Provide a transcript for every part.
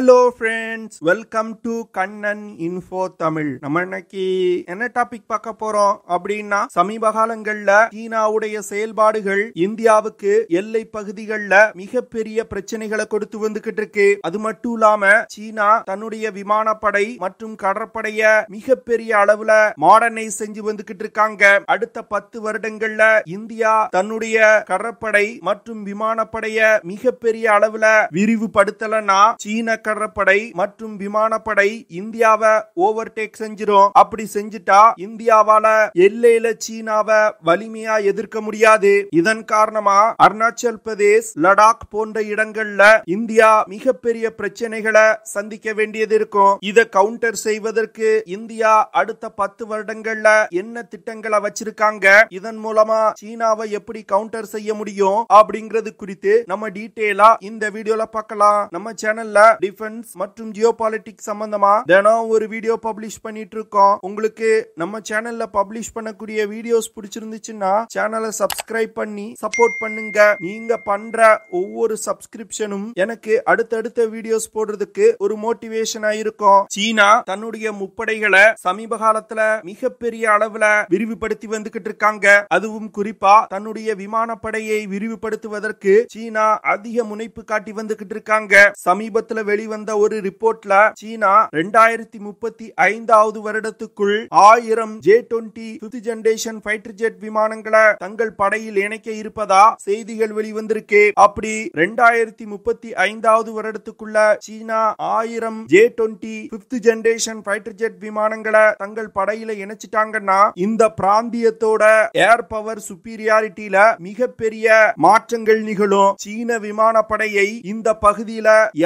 hello friends welcome to Kannan info Tamil நம்ம இன்னைக்கு என்ன டாபிக் பார்க்க போறோம் அப்படின்னா சமீப காலங்கள்ல சீனாவுடைய செயல்பாடுகள் இந்தியாவுக்கு எல்லை பகுதிகளில் மிகப்பெரிய பிரச்சனைகளை கொடுத்து வந்துகிட்டு இருக்கு அது மட்டும் இல்லாம சீனா தன்னுடைய விமானப்படை மற்றும் கடற்படைய மிகப்பெரிய அளவுல மாடர்னைஸ் செஞ்சு வந்துகிட்டு இருக்காங்க அடுத்த பத்து வருடங்கள்ல இந்தியா தன்னுடைய கடற்படை மற்றும் விமானப்படைய மிகப்பெரிய அளவுல விரிவுபடுத்தலன்னா சீன கடற்படை மற்றும் விமானப்படை இந்தியாவை ஓவர்டேக் செஞ்சிடும் அப்படி செஞ்சுட்டா இந்தியாவால எல்லையில சீனாவை வலிமையா எதிர்க்க முடியாது இதன் காரணமா அருணாச்சல் பிரதேஷ் லடாக் போன்ற இடங்கள்ல இந்தியா மிகப்பெரிய பிரச்சனைகளை சந்திக்க வேண்டியது இருக்கும் இதை கவுண்டர் செய்வதற்கு இந்தியா அடுத்த பத்து வருடங்கள்ல என்ன திட்டங்களை வச்சிருக்காங்க இதன் மூலமா சீனாவை எப்படி கவுண்டர் செய்ய முடியும் அப்படிங்கிறது குறித்து நம்ம டீட்டெயிலா இந்த வீடியோல பார்க்கலாம் நம்ம சேனல்ல டிஃபென்ஸ் மற்றும் ஜியோ பாலிடிக்ஸ் சம்பந்தமா தினம் ஒரு வீடியோ பப்ளிஷ் பண்ணிட்டு இருக்கோம் உங்களுக்கு நம்ம சேனல்ல பப்ளிஷ் பண்ணக்கூடிய வீடியோஸ் பிடிச்சிருந்துச்சுன்னா சேனலை சப்ஸ்கிரைப் பண்ணி சப்போர்ட் பண்ணுங்க நீங்க பண்ற ஒவ்வொரு சப்ஸ்கிரிப்ஷனும் எனக்கு அடுத்தடுத்த வீடியோஸ் போடுறதுக்கு ஒரு மோட்டிவேஷனா இருக்கும் சீனா தன்னுடைய முப்படைகளை சமீப காலத்துல மிகப்பெரிய அளவுல விரிவுபடுத்தி வந்துகிட்டு இருக்காங்க அதுவும் குறிப்பா தன்னுடைய விமானப்படையை விரிவுபடுத்துவதற்கு சீனா அதிக முனைப்பு காட்டி வந்துகிட்டு இருக்காங்க சமீபத்துல வெளி வெளிவந்த ஒரு ரிப்போர்ட்ல சீனா ரெண்டாயிரத்தி முப்பத்தி ஐந்தாவது வருடத்துக்குள் ஆயிரம் J twenty fifth generation fighter jet விமானங்களை தங்கள் படையில் இணைக்க இருப்பதா செய்திகள் வெளிவந்திருக்கு அப்படி ரெண்டாயிரத்தி முப்பத்தி ஐந்தாவது வருடத்துக்குள்ள சீனா ஆயிரம் J twenty fifth generation fighter jet விமானங்களை தங்கள் படையில இணைச்சிட்டாங்கன்னா இந்த பிராந்தியத்தோட ஏர் பவர் சுப்பீரியாரிட்டியில மிகப்பெரிய மாற்றங்கள் நிகழும் சீன விமானப்படையை இந்த பகுதியில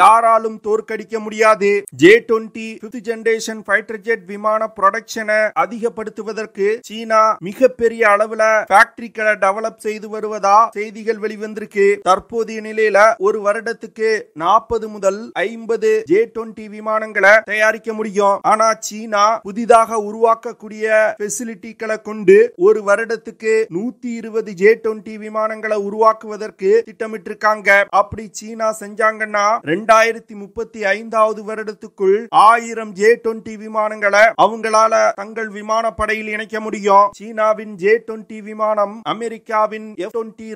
யாராலும் தோற்கடிக்க முடியாது J twenty fifth generation fighter jet விமான ப்ரொடக்ஷனை அதிகப்படுத்துவதற்கு சீனா மிகப்பெரிய அளவுல ஃபேக்டரிகளை டெவலப் செய்து வருவதா செய்திகள் வெளிவந்திருக்கு தற்போதைய நிலையில ஒரு வருடத்துக்கு நாற்பது முதல் ஐம்பது ஜே டுவெண்டி விமானங்களை தயாரிக்க முடியும் ஆனா சீனா புதிதாக உருவாக்கக்கூடிய பெசிலிட்டிகளை கொண்டு ஒரு வருடத்துக்கு நூத்தி இருபது ஜே டுவெண்டி விமானங்களை உருவாக்குவதற்கு திட்டமிட்டிருக்காங்க அப்படி சீனா செஞ்சாங்கன்னா ரெண்டாயிரத்தி முப்பத்தி ஐந்தாவது வருடத்துக்குள் ஆயிரம் ஜே டுவெண்டி விமானங்களை அவங்களால தங்கள் விமானப்படையில் இணைக்க முடியும் சீனாவின் ஜே டுவெண்டி விமானம் அமெரிக்காவின்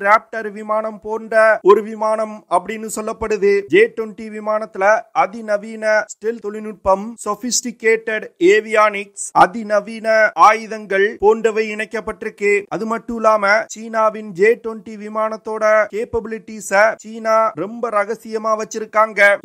ராப்டர் விமானம் போன்ற ஒரு விமானம் அப்படின்னு சொல்லப்படுது ஜே டுவெண்டி விமானத்துல அதிநவீன ஸ்டெல் தொழில்நுட்பம் சொபிஸ்டிகேட்டட் ஏவியானிக்ஸ் அதிநவீன ஆயுதங்கள் போன்றவை இணைக்கப்பட்டிருக்கு அது மட்டும் இல்லாம சீனாவின் ஜே டுவெண்டி விமானத்தோட கேப்பபிலிட்டிஸ சீனா ரொம்ப ரகசியமா வச்சிருக்காங்க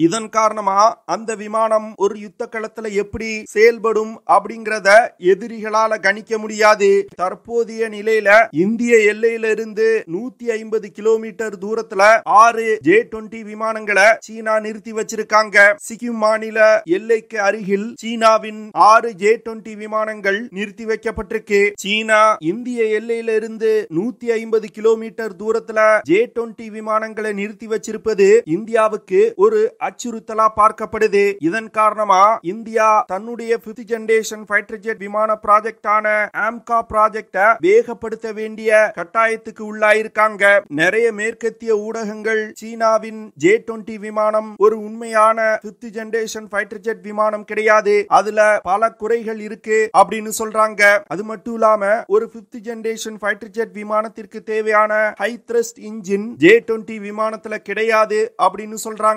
இதன் காரணமா அந்த விமானம் ஒரு யுத்த களத்துல எப்படி செயல்படும் அப்படிங்கறத எதிரிகளால கணிக்க முடியாது தற்போதைய நிலையில இந்திய எல்லையில இருந்து நூத்தி ஐம்பது கிலோமீட்டர் தூரத்துல ஆறு ஜே டுவெண்டி விமானங்களை சீனா நிறுத்தி வச்சிருக்காங்க சிக்கிம் மாநில எல்லைக்கு அருகில் சீனாவின் ஆறு ஜே டுவெண்டி விமானங்கள் நிறுத்தி வைக்கப்பட்டிருக்கு சீனா இந்திய எல்லையில இருந்து நூத்தி ஐம்பது கிலோமீட்டர் தூரத்துல ஜே டுவெண்டி விமானங்களை நிறுத்தி வச்சிருப்பது இந்தியாவுக்கு ஒரு அச்சுறுத்தல் அறிவுறுத்தலா பார்க்கப்படுது இதன் காரணமா இந்தியா தன்னுடைய பிப்த் ஜெனரேஷன் ஃபைட்டர் ஜெட் விமான ப்ராஜெக்டான ஆம்கா ப்ராஜெக்ட வேகப்படுத்த வேண்டிய கட்டாயத்துக்கு உள்ளாயிருக்காங்க நிறைய மேற்கத்திய ஊடகங்கள் சீனாவின் ஜே டுவெண்டி விமானம் ஒரு உண்மையான பிப்த் ஜெனரேஷன் ஃபைட்டர் ஜெட் விமானம் கிடையாது அதுல பல குறைகள் இருக்கு அப்படின்னு சொல்றாங்க அது மட்டும் இல்லாம ஒரு பிப்த் ஜெனரேஷன் ஃபைட்டர் ஜெட் விமானத்திற்கு தேவையான high thrust engine J twenty விமானத்துல கிடையாது அப்படின்னு சொல்றாங்க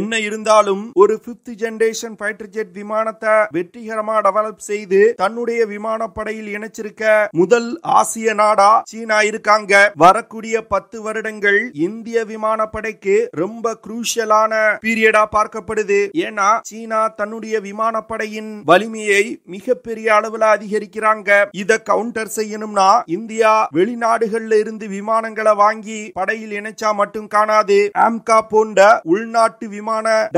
என்ன இருந்தா இருந்தாலும் ஒரு பிப்த் ஜெனரேஷன் ஃபைட்டர் ஜெட் விமானத்தை வெற்றிகரமா டெவலப் செய்து தன்னுடைய விமானப்படையில் இணைச்சிருக்க முதல் ஆசிய நாடா சீனா இருக்காங்க வரக்கூடிய பத்து வருடங்கள் இந்திய விமானப்படைக்கு ரொம்ப குரூஷியலான பீரியடா பார்க்கப்படுது ஏன்னா சீனா தன்னுடைய விமானப்படையின் வலிமையை மிகப்பெரிய அளவுல அதிகரிக்கிறாங்க இத கவுண்டர் செய்யணும்னா இந்தியா வெளிநாடுகள்ல இருந்து விமானங்களை வாங்கி படையில் இணைச்சா மட்டும் காணாது ஆம்கா போன்ற உள்நாட்டு விமான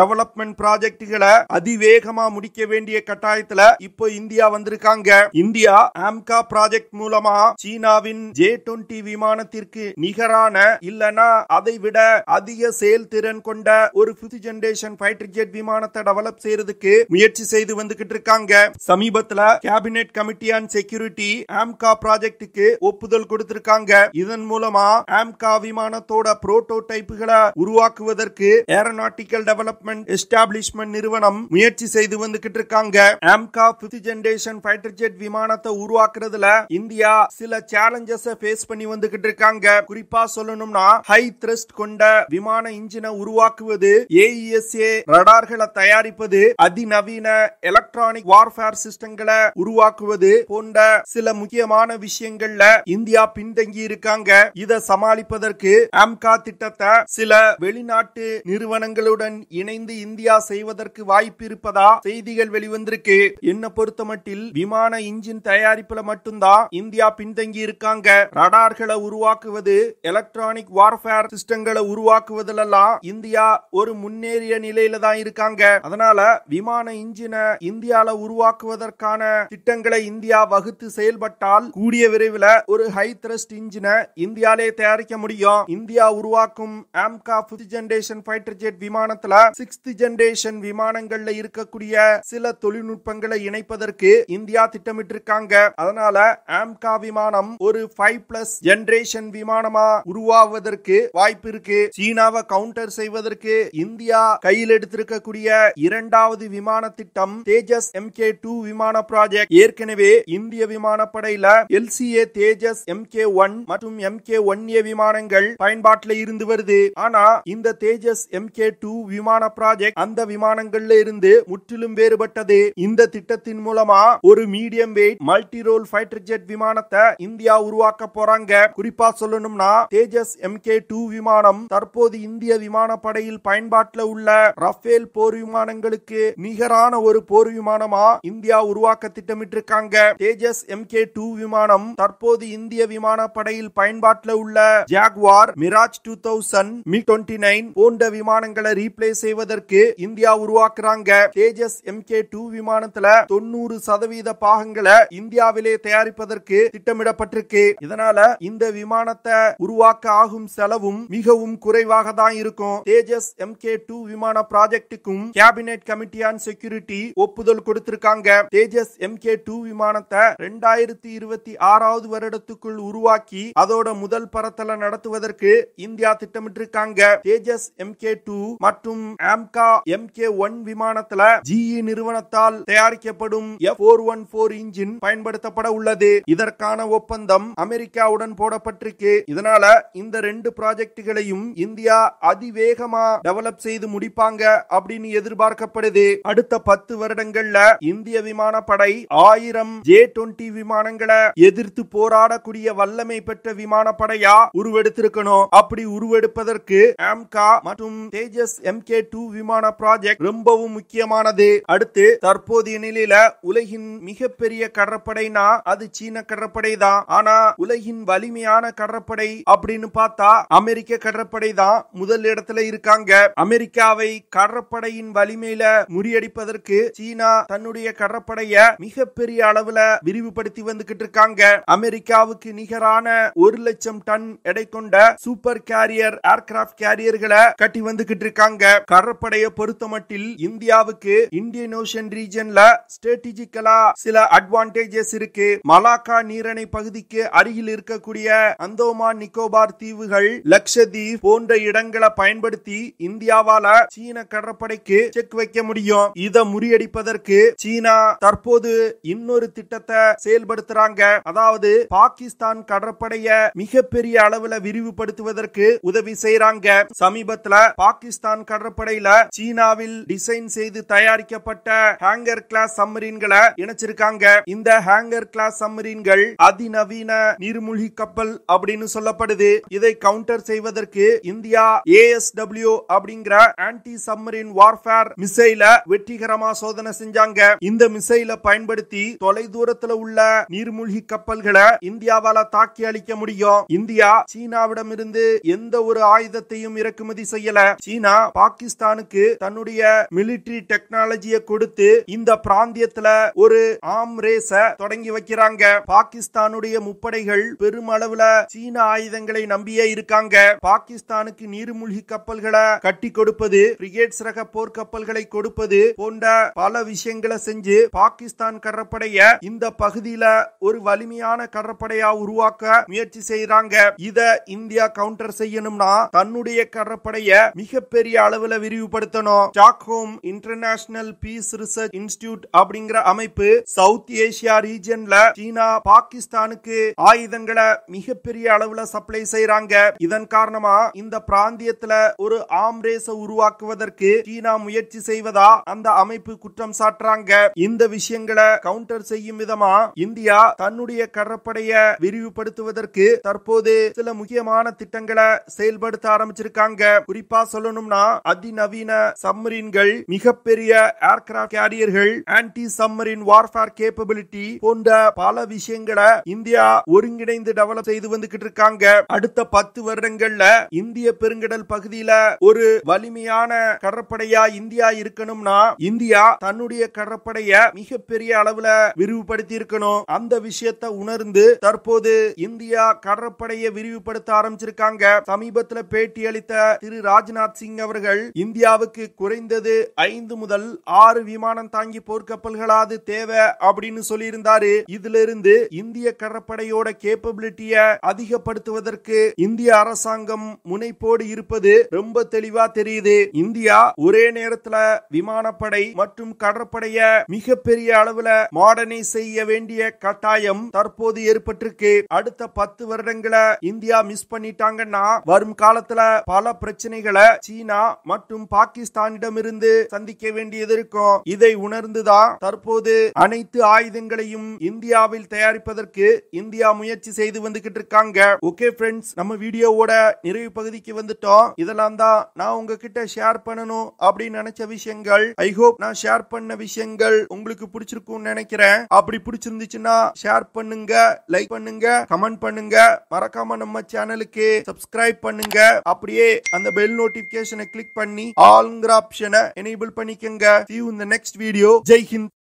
டெவலப்மெண்ட் ப்ராஜெக்டுகளை அதிவேகமா முடிக்க வேண்டிய கட்டாயத்துல இப்போ இந்தியா வந்திருக்காங்க இந்தியா ஆம்கா ப்ராஜெக்ட் மூலமா சீனாவின் ஜே டுவெண்டி விமானத்திற்கு நிகரான இல்லனா அதை விட அதிக செயல்திறன் கொண்ட ஒரு பிப்த் ஜெனரேஷன் ஃபைட்டர் ஜெட் விமானத்தை டெவலப் செய்யறதுக்கு முயற்சி செய்து வந்துகிட்டு இருக்காங்க சமீபத்துல cabinet committee on security AMCA ப்ராஜெக்டுக்கு ஒப்புதல் கொடுத்திருக்காங்க இதன் மூலமா ஆம்கா விமானத்தோட புரோட்டோடைப்புகளை உருவாக்குவதற்கு ஏரோநாட்டிக்கல் டெவலப்மெண்ட் டிஃபென்ஸ் எஸ்டாப்ளிஷ்மெண்ட் நிறுவனம் முயற்சி செய்து வந்துகிட்டு இருக்காங்க AMCA fifth generation fighter jet விமானத்தை உருவாக்குறதுல இந்தியா சில சேலஞ்சஸ் ஃபேஸ் பண்ணி வந்துகிட்டு இருக்காங்க குறிப்பா சொல்லணும்னா ஹை த்ரஸ்ட் கொண்ட விமான இன்ஜினை உருவாக்குவது ஏஇஎஸ்ஏ e ரடார்களை தயாரிப்பது அதிநவீன எலக்ட்ரானிக் வார்ஃபேர் சிஸ்டங்களை உருவாக்குவது போன்ற சில முக்கியமான விஷயங்கள்ல இந்தியா பின்தங்கி இருக்காங்க இதை சமாளிப்பதற்கு ஆம்கா திட்டத்தை சில வெளிநாட்டு நிறுவனங்களுடன் இணைந்து இருந்து இந்தியா செய்வதற்கு வாய்ப்பு இருப்பதா செய்திகள் வெளிவந்திருக்கு என்ன மட்டில் விமான இன்ஜின் தயாரிப்புல மட்டும்தான் இந்தியா பின்தங்கி இருக்காங்க ரடார்களை உருவாக்குவது எலக்ட்ரானிக் வார்ஃபேர் சிஸ்டங்களை உருவாக்குவதிலெல்லாம் இந்தியா ஒரு முன்னேறிய நிலையில தான் இருக்காங்க அதனால விமான இன்ஜினை இந்தியால உருவாக்குவதற்கான திட்டங்களை இந்தியா வகுத்து செயல்பட்டால் கூடிய விரைவில் ஒரு ஹை த்ரஸ்ட் இன்ஜினை இந்தியாலே தயாரிக்க முடியும் இந்தியா உருவாக்கும் AMCA fifth generation fighter jet விமானத்துல சிக்ஸ்த் ஜெனரேஷன் விமானங்கள்ல இருக்கக்கூடிய சில தொழில்நுட்பங்களை இணைப்பதற்கு இந்தியா திட்டமிட்டிருக்காங்க அதனால ஆம்கா விமானம் ஒரு ஃபைவ் பிளஸ் ஜெனரேஷன் விமானமா உருவாவதற்கு வாய்ப்பு இருக்கு சீனாவை கவுண்டர் செய்வதற்கு இந்தியா கையில் எடுத்திருக்கக்கூடிய இரண்டாவது விமான திட்டம் தேஜஸ் எம் கே டூ விமான ப்ராஜெக்ட் ஏற்கனவே இந்திய விமானப்படையில LCA Tejas M K one மற்றும் எம் கே ஒன் ஏ விமானங்கள் பயன்பாட்டில் இருந்து வருது ஆனா இந்த தேஜஸ் எம் கே டூ விமான ப்ராஜெக்ட் அந்த விமானங்கள்ல இருந்து முற்றிலும் வேறுபட்டது இந்த திட்டத்தின் மூலமா ஒரு medium weight multi role fighter jet விமானத்தை இந்தியா உருவாக்க போறாங்க குறிப்பா சொல்லணும்னா தேஜஸ் எம் கே டூ விமானம் தற்போது இந்திய விமானப்படையில் பயன்பாட்டில் உள்ள ரஃபேல் போர் விமானங்களுக்கு நிகரான ஒரு போர் விமானமா இந்தியா உருவாக்க திட்டமிட்டு இருக்காங்க தேஜஸ் எம் கே டூ விமானம் தற்போது இந்திய விமானப்படையில் பயன்பாட்டில் உள்ள Jaguar Mirage two thousand MiG twenty nine போன்ற விமானங்களை ரீப்ளேஸ் செய்வது செய்வதற்கு இந்தியா உருவாக்குறாங்க தேஜஸ் எம் கே டூ விமானத்துல தொண்ணூறு சதவீத பாகங்களை இந்தியாவிலே தயாரிப்பதற்கு திட்டமிடப்பட்டிருக்கு இதனால இந்த விமானத்தை உருவாக்க ஆகும் செலவும் மிகவும் குறைவாக தான் இருக்கும் தேஜஸ் எம் கே டூ விமான ப்ராஜெக்டுக்கும் கேபினெட் கமிட்டி ஆன் செக்யூரிட்டி ஒப்புதல் கொடுத்திருக்காங்க தேஜஸ் எம் கே டூ விமானத்தை ரெண்டாயிரத்தி இருபத்தி ஆறாவது வருடத்துக்குள் உருவாக்கி அதோட முதல் பரத்தல நடத்துவதற்கு இந்தியா திட்டமிட்டிருக்காங்க தேஜஸ் எம் கே டூ மற்றும் ராம்கா எம் கே ஒன் விமானத்துல ஜிஇ e நிறுவனத்தால் தயாரிக்கப்படும் F four one four engine பயன்படுத்தப்பட உள்ளது இதற்கான ஒப்பந்தம் அமெரிக்காவுடன் போடப்பட்டிருக்கு இதனால இந்த ரெண்டு ப்ராஜெக்டுகளையும் இந்தியா அதிவேகமா டெவலப் செய்து முடிப்பாங்க அப்படின்னு எதிர்பார்க்கப்படுது அடுத்த பத்து வருடங்கள்ல இந்திய விமானப்படை ஆயிரம் ஜே டுவெண்டி விமானங்களை எதிர்த்து போராடக்கூடிய வல்லமை பெற்ற விமானப்படையா உருவெடுத்திருக்கணும் அப்படி உருவெடுப்பதற்கு ஆம்கா மற்றும் தேஜஸ் எம் கே டூ விமான ப்ராஜெக்ட் ரொம்பவும் முக்கியமானது அடுத்து தற்போதைய நிலையில உலகின் மிகப்பெரிய கடற்படைனா அது சீன கடற்படை தான் ஆனா உலகின் வலிமையான கடற்படை அப்படின்னு பார்த்தா அமெரிக்க கடற்படை தான் முதல் இடத்துல இருக்காங்க அமெரிக்காவை கடற்படையின் வலிமையில முறியடிப்பதற்கு சீனா தன்னுடைய கடற்படைய மிகப்பெரிய அளவுல விரிவுபடுத்தி வந்துகிட்டு இருக்காங்க அமெரிக்காவுக்கு நிகரான ஒரு லட்சம் டன் எடை கொண்ட சூப்பர் கேரியர் ஏர்கிராப்ட் கேரியர்களை கட்டி வந்துகிட்டு இருக்காங்க கடற்ப கடற்படையை பொறுத்தமட்டில் இந்தியாவுக்கு இந்தியன் ஓஷன் ரீஜன்ல ஸ்ட்ராட்டஜிக்கலா சில அட்வான்டேஜஸ் இருக்கு மலாக்கா நீரணை பகுதிக்கு அருகில் இருக்கக்கூடிய அந்தோமான் நிக்கோபார் தீவுகள் லக்ஷதீப் போன்ற இடங்களை பயன்படுத்தி இந்தியாவால சீன கடற்படைக்கு செக் வைக்க முடியும் இதை முறியடிப்பதற்கு சீனா தற்போது இன்னொரு திட்டத்தை செயல்படுத்துறாங்க அதாவது பாகிஸ்தான் கடற்படைய மிகப்பெரிய அளவுல விரிவுபடுத்துவதற்கு உதவி செய்யறாங்க சமீபத்துல பாகிஸ்தான் கடற்படையில வகையில சீனாவில் டிசைன் செய்து தயாரிக்கப்பட்ட ஹேங்கர் கிளாஸ் சம்மரீன்களை இணைச்சிருக்காங்க இந்த ஹேங்கர் கிளாஸ் சம்மரீன்கள் அதிநவீன நீர்மூழ்கி கப்பல் அப்படின்னு சொல்லப்படுது இதை கவுண்டர் செய்வதற்கு இந்தியா ஏஎஸ்டபிள்யூ அப்படிங்கிற ஆன்டி சம்மரின் வார்ஃபேர் மிசைல வெற்றிகரமா சோதனை செஞ்சாங்க இந்த மிசைல பயன்படுத்தி தொலை தூரத்துல உள்ள நீர்மூழ்கி கப்பல்களை இந்தியாவால தாக்கி அளிக்க முடியும் இந்தியா சீனாவிடம் இருந்து எந்த ஒரு ஆயுதத்தையும் இறக்குமதி செய்யல சீனா பாகிஸ்தான் ஈரானுக்கு தன்னுடைய மிலிட்டரி டெக்னாலஜியை கொடுத்து இந்த பிராந்தியத்துல ஒரு ஆம் ரேச தொடங்கி வைக்கிறாங்க பாகிஸ்தானுடைய முப்படைகள் பெருமளவுல சீன ஆயுதங்களை நம்பியே இருக்காங்க பாகிஸ்தானுக்கு நீர்மூழ்கி கப்பல்களை கட்டி கொடுப்பது பிரிகேட்ஸ் ரக போர்க்கப்பல்களை கொடுப்பது போன்ற பல விஷயங்களை செஞ்சு பாகிஸ்தான் கடற்படைய இந்த பகுதியில ஒரு வலிமையான கடற்படையா உருவாக்க முயற்சி செய்யறாங்க இத இந்தியா கவுண்டர் செய்யணும்னா தன்னுடைய கடற்படைய மிகப்பெரிய அளவுல விரி விரிவுபடுத்தணும் Stockholm international peace research institute அப்படிங்கிற அமைப்பு சவுத் ஏசியா ரீஜன்ல சீனா பாகிஸ்தானுக்கு ஆயுதங்களை மிகப்பெரிய அளவுல சப்ளை செய்யறாங்க இதன் காரணமா இந்த பிராந்தியத்துல ஒரு ஆம்ரேச உருவாக்குவதற்கு சீனா முயற்சி செய்வதா அந்த அமைப்பு குற்றம் சாட்டுறாங்க இந்த விஷயங்களை கவுண்டர் செய்யும் விதமா இந்தியா தன்னுடைய கடற்படையை விரிவுபடுத்துவதற்கு தற்போது சில முக்கியமான திட்டங்களை செயல்படுத்த ஆரம்பிச்சிருக்காங்க குறிப்பா சொல்லணும்னா அதிநவீன நவீன சம்மரின்கள் மிகப்பெரிய ஏர்கிராப்ட் கேரியர்கள் ஆன்டி சம்மரின் வார்பேர் கேப்பபிலிட்டி போன்ற பல விஷயங்களை இந்தியா ஒருங்கிணைந்து டெவலப் செய்து வந்துகிட்டு இருக்காங்க அடுத்த பத்து வருடங்கள்ல இந்திய பெருங்கடல் பகுதியில ஒரு வலிமையான கடற்படையா இந்தியா இருக்கணும்னா இந்தியா தன்னுடைய கடற்படைய மிகப்பெரிய அளவுல விரிவுபடுத்தி இருக்கணும் அந்த விஷயத்தை உணர்ந்து தற்போது இந்தியா கடற்படையை விரிவுபடுத்த ஆரம்பிச்சிருக்காங்க சமீபத்தில் அளித்த திரு ராஜ்நாத் சிங் அவர்கள் இந்திய இந்தியாவுக்கு குறைந்தது ஐந்து முதல் ஆறு விமானம் தாங்கி போர்க்கப்பல்களாவது தேவை அப்படின்னு சொல்லியிருந்தாரு இதுல இருந்து இந்திய கடற்படையோட கேப்பபிலிட்டிய அதிகப்படுத்துவதற்கு இந்திய அரசாங்கம் முனைப்போடு இருப்பது ரொம்ப தெளிவா தெரியுது இந்தியா ஒரே நேரத்துல விமானப்படை மற்றும் கடற்படைய மிகப்பெரிய அளவுல மாடனை செய்ய வேண்டிய கட்டாயம் தற்போது ஏற்பட்டிருக்கு அடுத்த பத்து வருடங்களை இந்தியா மிஸ் பண்ணிட்டாங்கன்னா வரும் காலத்துல பல பிரச்சனைகளை சீனா மற்றும் மற்றும் பாகிஸ்தானிடமிருந்து சந்திக்க வேண்டியது இருக்கும் இதை உணர்ந்துதான் தற்போது அனைத்து ஆயுதங்களையும் இந்தியாவில் தயாரிப்பதற்கு இந்தியா முயற்சி செய்து வந்துகிட்டு இருக்காங்க ஓகே ஃப்ரெண்ட்ஸ் நம்ம வீடியோவோட நிறைவு பகுதிக்கு வந்துட்டோம் இதெல்லாம் தான் நான் உங்ககிட்ட ஷேர் பண்ணணும் அப்படின்னு நினைச்ச விஷயங்கள் ஐ ஹோப் நான் ஷேர் பண்ண விஷயங்கள் உங்களுக்கு பிடிச்சிருக்கும்னு நினைக்கிறேன் அப்படி பிடிச்சிருந்துச்சுன்னா ஷேர் பண்ணுங்க லைக் பண்ணுங்க கமெண்ட் பண்ணுங்க மறக்காம நம்ம சேனலுக்கு சப்ஸ்கிரைப் பண்ணுங்க அப்படியே அந்த பெல் நோட்டிபிகேஷனை கிளிக் பண்ணி ஆல் ஆப்ஷனை எனேபிள் பண்ணிக்கங்க see you in the next video jai hind